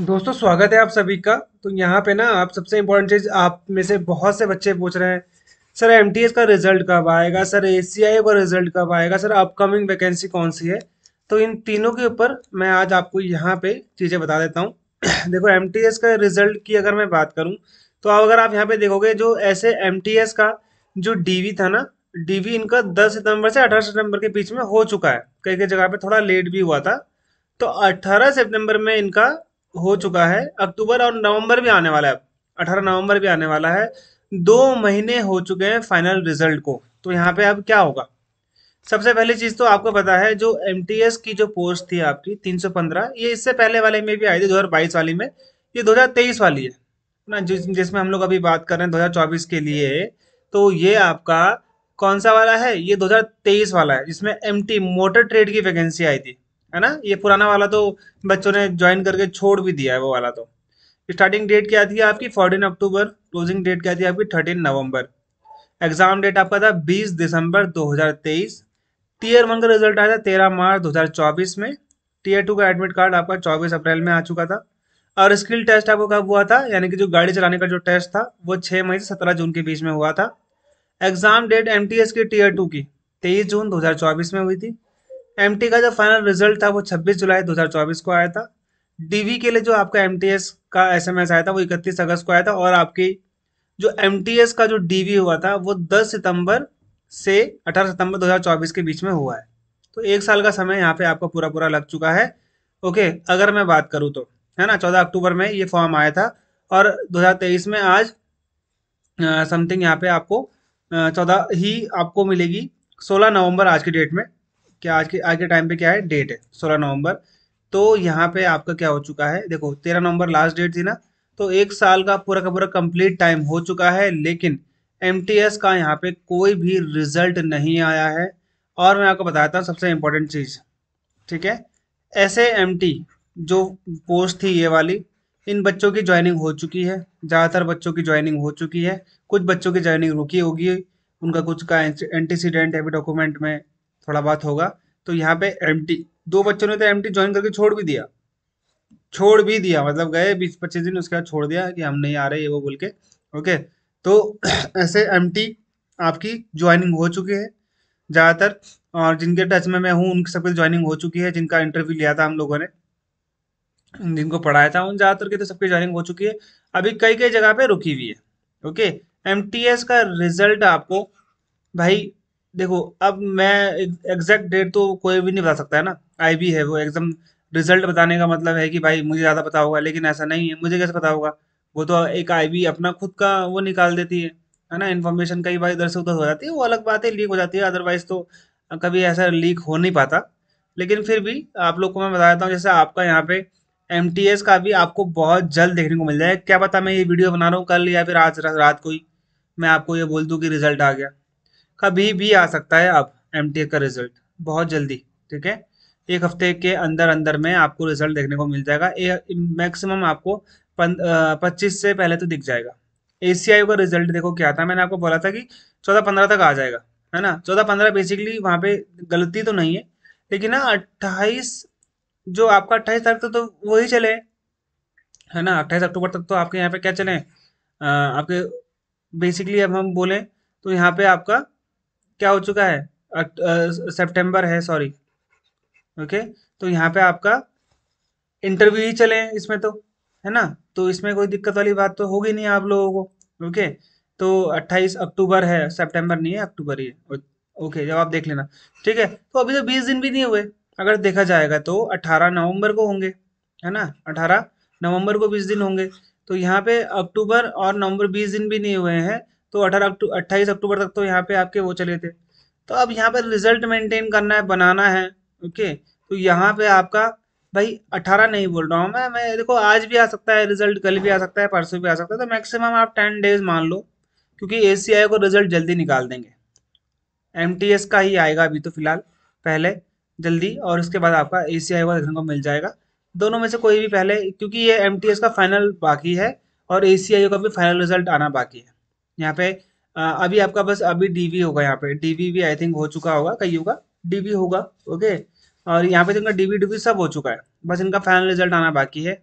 दोस्तों स्वागत है आप सभी का तो यहाँ पे ना आप सबसे इम्पोर्टेंट चीज़ आप में से बहुत से बच्चे पूछ रहे हैं सर एम का रिजल्ट कब आएगा सर ए का रिजल्ट कब आएगा सर अपकमिंग वैकेंसी कौन सी है तो इन तीनों के ऊपर मैं आज आपको यहाँ पे चीज़ें बता देता हूँ देखो एम का रिजल्ट की अगर मैं बात करूँ तो अगर आप यहाँ पे देखोगे जो ऐसे एम का जो डी था ना डी इनका दस सितम्बर से अठारह सितम्बर के बीच में हो चुका है कई कई जगह पर थोड़ा लेट भी हुआ था तो 18 सितंबर में इनका हो चुका है अक्टूबर और नवंबर भी आने वाला है अठारह नवंबर भी आने वाला है दो महीने हो चुके हैं फाइनल रिजल्ट को तो यहाँ पे अब क्या होगा सबसे पहली चीज़ तो आपको पता है जो एम की जो पोस्ट थी आपकी 315 ये इससे पहले वाले में भी आई थी 2022 वाली में ये 2023 वाली है ना जिस जिसमें हम लोग अभी बात कर रहे हैं 2024 के लिए तो ये आपका कौन सा वाला है ये 2023 वाला है जिसमें एम मोटर ट्रेड की वैकेंसी आई थी है ना ये पुराना वाला तो बच्चों ने ज्वाइन करके छोड़ भी दिया है वो वाला तो स्टार्टिंग डेट क्या थी आपकी फोर्टीन अक्टूबर क्लोजिंग डेट क्या थी आपकी थर्टीन नवंबर एग्जाम डेट आपका था बीस दिसंबर 2023 टीयर वन का रिजल्ट आया था तेरह मार्च 2024 में टीयर टू का एडमिट कार्ड आपका 24 अप्रैल में आ चुका था और स्किल टेस्ट आपको कब हुआ था यानी कि जो गाड़ी चलाने का जो टेस्ट था वो 6 मई से 17 जून के बीच में हुआ था एग्जाम डेट एम की टीयर टू की तेईस जून 2024 में हुई थी एम का जो फाइनल रिजल्ट था वो 26 जुलाई 2024 को आया था डीवी के लिए जो आपका एम का एस आया था वो इकतीस अगस्त को आया था और आपकी जो एम का जो डीवी हुआ था वो दस सितम्बर से अठारह सितंबर दो के बीच में हुआ है तो एक साल का समय यहाँ पे आपका पूरा पूरा लग चुका है ओके अगर मैं बात करूँ तो है ना चौदह अक्टूबर में ये फॉर्म आया था और 2023 में आज समथिंग यहाँ पे आपको चौदह ही आपको मिलेगी सोलह नवंबर आज की डेट में क्या आज के आज के टाइम पे क्या है डेट है सोलह नवंबर तो यहाँ पे आपका क्या हो चुका है देखो तेरह नवंबर लास्ट डेट थी ना तो एक साल का पूरा का पूरा कंप्लीट टाइम हो चुका है लेकिन एम का यहाँ पे कोई भी रिजल्ट नहीं आया है और मैं आपको बताता हूँ सबसे इम्पोर्टेंट चीज़ ठीक है ऐसे एम जो पोस्ट थी ये वाली इन बच्चों की ज्वाइनिंग हो चुकी है ज़्यादातर बच्चों की ज्वाइनिंग हो चुकी है कुछ बच्चों की ज्वाइनिंग रुकी होगी उनका कुछ का एंटीसीडेंट है डॉक्यूमेंट में थोड़ा बहुत होगा तो यहाँ पे एम दो बच्चों ने तो एम ज्वाइन करके छोड़ भी दिया छोड़ भी दिया मतलब गए बीस पच्चीस दिन उसके बाद छोड़ दिया कि हम नहीं आ रहे ये वो बोल के ओके तो ऐसे एम आपकी ज्वाइनिंग हो चुकी है ज़्यादातर और जिनके टच में मैं हूँ उनकी सबकी ज्वाइनिंग हो चुकी है जिनका इंटरव्यू लिया था हम लोगों ने जिनको पढ़ाया था उन ज़्यादातर की तो सबकी ज्वाइनिंग हो चुकी है अभी कई कई जगह पे रुकी हुई है ओके एम का रिजल्ट आपको भाई देखो अब मैं एग्जैक्ट डेट तो कोई भी नहीं बता सकता है ना आईबी है वो एग्जाम रिजल्ट बताने का मतलब है कि भाई मुझे ज़्यादा पता होगा लेकिन ऐसा नहीं है मुझे कैसे पता होगा वो तो एक आईबी अपना खुद का वो निकाल देती है है ना इन्फॉर्मेशन कई बार इधर से उधर हो जाती है वो अलग बात है लीक हो जाती है अदरवाइज तो कभी ऐसा लीक हो नहीं पाता लेकिन फिर भी आप लोग को मैं बता देता हूँ जैसे आपका यहाँ पे एम का भी आपको बहुत जल्द देखने को मिल जाएगा क्या पता मैं ये वीडियो बना रहा हूँ कल या फिर आज रात को ही मैं आपको ये बोल दूँ कि रिजल्ट आ गया कभी भी आ सकता है अब एम का रिजल्ट बहुत जल्दी ठीक है एक हफ्ते के अंदर अंदर में आपको रिजल्ट देखने को मिल जाएगा मैक्सिमम आपको पच्चीस से पहले तो दिख जाएगा ए का रिजल्ट देखो क्या था मैंने आपको बोला था कि चौदह पंद्रह तक आ जाएगा है ना चौदह पंद्रह बेसिकली वहाँ पे गलती तो नहीं है लेकिन ना अट्ठाईस जो आपका अट्ठाईस तारीख तो वही चले है ना अट्ठाईस अक्टूबर तक तो आपके यहाँ पे क्या चले आ, आपके बेसिकली अब हम बोले तो यहाँ पे आपका क्या हो चुका है सितंबर है सॉरी ओके तो यहाँ पे आपका इंटरव्यू ही चले इसमें तो है ना तो इसमें कोई दिक्कत वाली बात तो होगी नहीं आप लोगों को ओके तो 28 अक्टूबर है सितंबर नहीं है अक्टूबर ही है ओके जब आप देख लेना ठीक है तो अभी तो 20 दिन भी नहीं हुए अगर देखा जाएगा तो 18 नवंबर को होंगे है ना 18 नवंबर को 20 दिन होंगे तो यहाँ पे अक्टूबर और नवंबर 20 दिन भी नहीं हुए हैं तो अठारह अट्ठाईस अक्टूबर तक तो यहाँ पे आपके वो चले थे तो अब यहाँ पर रिजल्ट मेंटेन करना है बनाना है ओके तो यहाँ पे आपका भाई अठारह नहीं बोल रहा हूँ मैं मैं देखो आज भी आ सकता है रिजल्ट कल भी आ सकता है परसों भी आ सकता है तो मैक्सिमम आप टेन डेज मान लो क्योंकि ए को रिजल्ट जल्दी निकाल देंगे एम का ही आएगा अभी तो फिलहाल पहले जल्दी और उसके बाद आपका ए का देखने को मिल जाएगा दोनों में से कोई भी पहले क्योंकि ये एम का फाइनल बाकी है और ए का भी फाइनल रिजल्ट आना बाकी है यहाँ पे अभी आपका बस अभी डीवी होगा यहाँ पे डीवी भी आई थिंक हो चुका होगा कई होगा डीवी होगा ओके और यहाँ पे तो इनका डीवी डीवी सब हो चुका है बस इनका फाइनल रिजल्ट आना बाकी है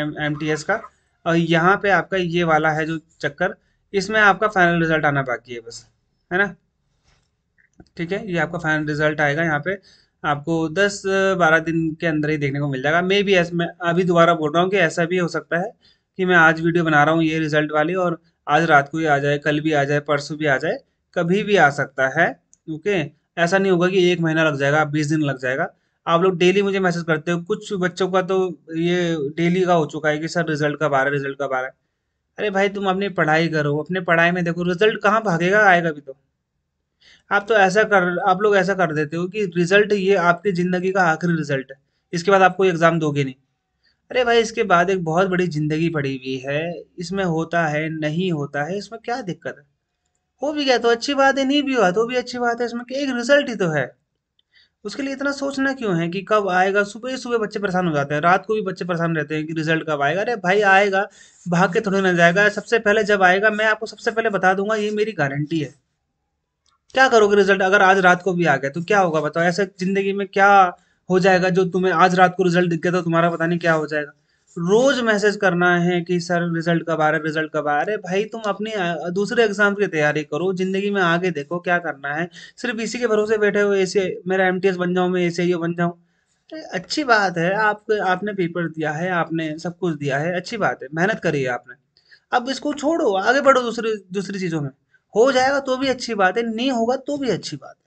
एम एम टी एस का और यहाँ पे आपका ये वाला है जो चक्कर इसमें आपका फाइनल रिजल्ट आना बाकी है बस है ना ठीक है ये आपका फाइनल रिजल्ट आएगा यहाँ पे आपको 10-12 दिन के अंदर ही देखने को मिल जाएगा मे भी ऐसा मैं अभी दोबारा बोल रहा हूँ कि ऐसा भी हो सकता है कि मैं आज वीडियो बना रहा हूँ ये रिजल्ट वाली और आज रात को ही आ जाए कल भी आ जाए परसों भी आ जाए कभी भी आ सकता है ओके ऐसा नहीं होगा कि एक महीना लग जाएगा बीस दिन लग जाएगा आप लोग डेली मुझे मैसेज करते हो कुछ बच्चों का तो ये डेली का हो चुका है कि सर रिजल्ट कब आ रहा है रिजल्ट कब आ रहा है अरे भाई तुम अपनी पढ़ाई करो अपने पढ़ाई में देखो रिजल्ट कहाँ भागेगा आएगा भी तो आप तो ऐसा कर आप लोग ऐसा कर देते हो कि रिजल्ट ये आपकी ज़िंदगी का आखिरी रिजल्ट है इसके बाद आप कोई एग्ज़ाम दोगे नहीं अरे भाई इसके बाद एक बहुत बड़ी जिंदगी पड़ी हुई है इसमें होता है नहीं होता है इसमें क्या दिक्कत है हो भी गया तो अच्छी बात है नहीं भी हुआ तो भी अच्छी बात है इसमें एक रिजल्ट ही तो है उसके लिए इतना सोचना क्यों है कि कब आएगा सुबह ही सुबह बच्चे परेशान हो जाते हैं रात को भी बच्चे परेशान रहते हैं कि रिजल्ट कब आएगा अरे भाई आएगा भाग के थोड़े ना जाएगा सबसे पहले जब आएगा मैं आपको सबसे पहले बता दूंगा ये मेरी गारंटी है क्या करोगे रिजल्ट अगर आज रात को भी आ गया तो क्या होगा बताओ ऐसे जिंदगी में क्या हो जाएगा जो तुम्हें आज रात को रिजल्ट दिख गया था तुम्हारा पता नहीं क्या हो जाएगा रोज मैसेज करना है कि सर रिजल्ट कब आ रहा है रिजल्ट कब आ रहा है भाई तुम अपनी दूसरे एग्जाम की तैयारी करो जिंदगी में आगे देखो क्या करना है सिर्फ इसी के भरोसे बैठे हो ऐसे मेरा एम बन जाऊँ मैं ऐसे बन जाऊँ अच्छी बात है आप आपने पेपर दिया है आपने सब कुछ दिया है अच्छी बात है मेहनत करी है आपने अब इसको छोड़ो आगे बढ़ो दूसरी दूसरी चीज़ों में हो जाएगा तो भी अच्छी बात है नहीं होगा तो भी अच्छी बात है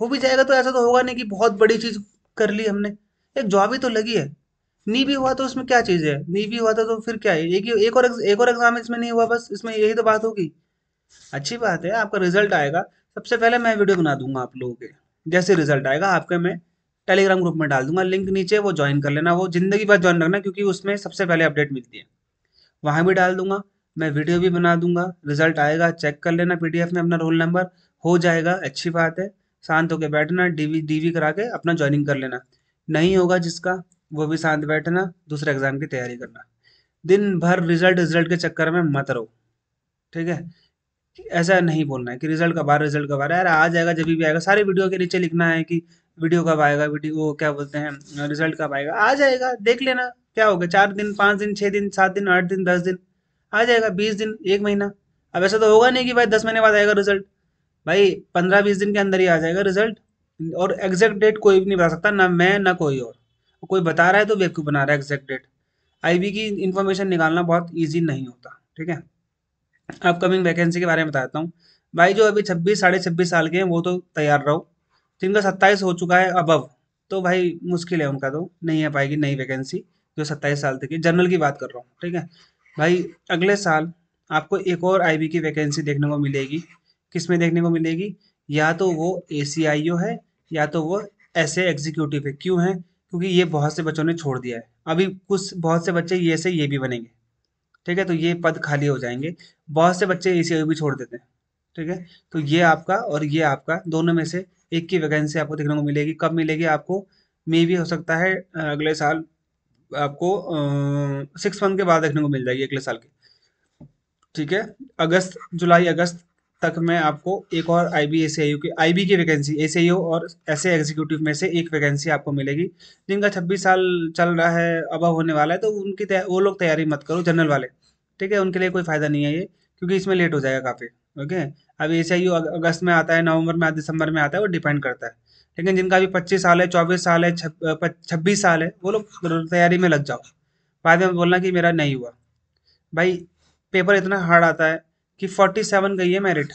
हो भी जाएगा तो ऐसा तो होगा नहीं कि बहुत बड़ी चीज़ कर ली हमने एक जॉब ही तो लगी है नहीं भी हुआ तो उसमें क्या चीज़ है नहीं भी हुआ था तो, तो फिर क्या है एक एक और एक और एग्ज़ाम इसमें नहीं हुआ बस इसमें यही तो बात होगी अच्छी बात है आपका रिजल्ट आएगा सबसे पहले मैं वीडियो बना दूंगा आप लोगों के जैसे रिजल्ट आएगा आपके मैं टेलीग्राम ग्रुप में डाल दूंगा लिंक नीचे वो ज्वाइन कर लेना वो ज़िंदगी भर ज्वाइन रखना क्योंकि उसमें सबसे पहले अपडेट मिलती है वहाँ भी डाल दूंगा मैं वीडियो भी बना दूंगा रिजल्ट आएगा चेक कर लेना पीडीएफ में अपना रोल नंबर हो जाएगा अच्छी बात है शांत होकर बैठना डीवी डीवी करा के अपना ज्वाइनिंग कर लेना नहीं होगा जिसका वो भी शांत बैठना दूसरे एग्जाम की तैयारी करना दिन भर रिजल्ट रिजल्ट के चक्कर में मत रहो ठीक है ऐसा नहीं बोलना है कि रिजल्ट कब आ रहा रिजल्ट कब आ रहा है यार आ जाएगा जब भी आएगा सारी वीडियो के नीचे लिखना है कि वीडियो कब आएगा वीडियो क्या बोलते हैं रिजल्ट कब आएगा आ जाएगा देख लेना क्या होगा चार दिन पाँच दिन छः दिन सात दिन आठ दिन दस दिन आ जाएगा बीस दिन एक महीना अब ऐसा तो होगा नहीं कि भाई दस महीने बाद आएगा रिजल्ट भाई पंद्रह बीस दिन के अंदर ही आ जाएगा रिजल्ट और एग्जैक्ट डेट कोई भी नहीं बता सकता ना मैं ना कोई और कोई बता रहा है तो बेवकूफ़ बना रहा है एग्जैक्ट डेट आईबी की इन्फॉर्मेशन निकालना बहुत ईजी नहीं होता ठीक है अपकमिंग वैकेंसी के बारे में बताता हूँ भाई जो अभी छब्बीस साढ़े छब्बीस साल के हैं वो तो तैयार रहो जिनका तो सत्ताईस हो चुका है अबव तो भाई मुश्किल है उनका तो नहीं आ पाएगी नई वैकेंसी जो सत्ताईस साल तक की जनरल की बात कर रहा हूँ ठीक है भाई अगले साल आपको एक और आईबी की वैकेंसी देखने को मिलेगी किस में देखने को मिलेगी या तो वो ए है या तो वो ऐसे एग्जीक्यूटिव है क्यों है क्योंकि ये बहुत से बच्चों ने छोड़ दिया है अभी कुछ बहुत से बच्चे ये से ये भी बनेंगे ठीक है तो ये पद खाली हो जाएंगे बहुत से बच्चे ए भी छोड़ देते हैं ठीक है तो ये आपका और ये आपका दोनों में से एक की वैकेंसी आपको देखने को मिलेगी कब मिलेगी आपको मे भी हो सकता है अगले साल आपको सिक्स मंथ के बाद देखने को मिल जाएगी अगले साल के ठीक है अगस्त जुलाई अगस्त तक मैं आपको एक और I B S I U की आई बी की वैकेंसी ए सी और ऐसे एग्जीक्यूटिव में से एक वैकेंसी आपको मिलेगी जिनका छब्बीस साल चल रहा है अब होने वाला है तो उनकी वो लोग तैयारी मत करो जनरल वाले ठीक है उनके लिए कोई फ़ायदा नहीं है ये क्योंकि इसमें लेट हो जाएगा काफ़ी ओके अब सी अगस्त में आता है नवंबर में दिसंबर में आता है वो डिपेंड करता है लेकिन जिनका अभी पच्चीस साल है चौबीस साल है छब्बीस साल है वो लोग तैयारी में लग जाओ बाद में बोलना कि मेरा नहीं हुआ भाई पेपर इतना हार्ड आता है कि 47 गई है मेरिट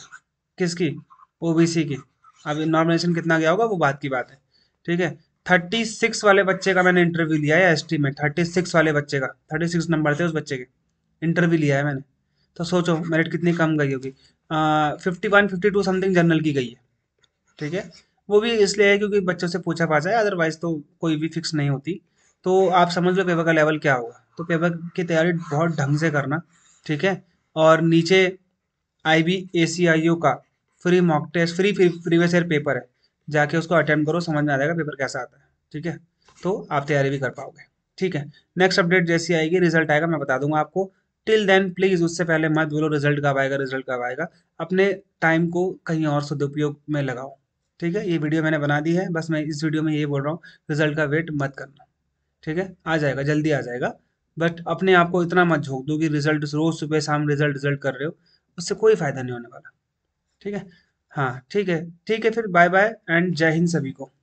किसकी ओबीसी की अब नॉमिनेशन कितना गया होगा वो बात की बात है ठीक है 36 वाले बच्चे का मैंने इंटरव्यू लिया है एसटी में 36 वाले बच्चे का 36 नंबर थे उस बच्चे के इंटरव्यू लिया है मैंने तो सोचो मेरिट कितनी कम गई होगी fifty one fifty two something general की गई है ठीक है वो भी इसलिए है क्योंकि बच्चों से पूछा पा है अदरवाइज तो कोई भी फिक्स नहीं होती तो आप समझ लो पेपर का लेवल क्या होगा तो पेपर की तैयारी बहुत ढंग से करना ठीक है और नीचे आई B A C I O का free mock test free free previous year paper है जाके उसको अटेम्प्ट करो समझ में आ जाएगा पेपर कैसा आता है ठीक है तो आप तैयारी भी कर पाओगे ठीक है नेक्स्ट अपडेट जैसी आएगी रिजल्ट आएगा मैं बता दूंगा आपको टिल देन प्लीज़ उससे पहले मत बोलो रिजल्ट कब आएगा रिजल्ट कब आएगा अपने टाइम को कहीं और सदुपयोग में लगाओ ठीक है ये वीडियो मैंने बना दी है बस मैं इस वीडियो में ये बोल रहा हूँ रिजल्ट का वेट मत करना ठीक है आ जाएगा जल्दी आ जाएगा बट अपने आप को इतना मत झोंक दो कि रिजल्ट रोज़ सुबह शाम रिजल्ट रिजल्ट कर रहे हो उससे कोई फायदा नहीं होने वाला ठीक है हाँ ठीक है ठीक है फिर बाय बाय एंड जय हिंद सभी को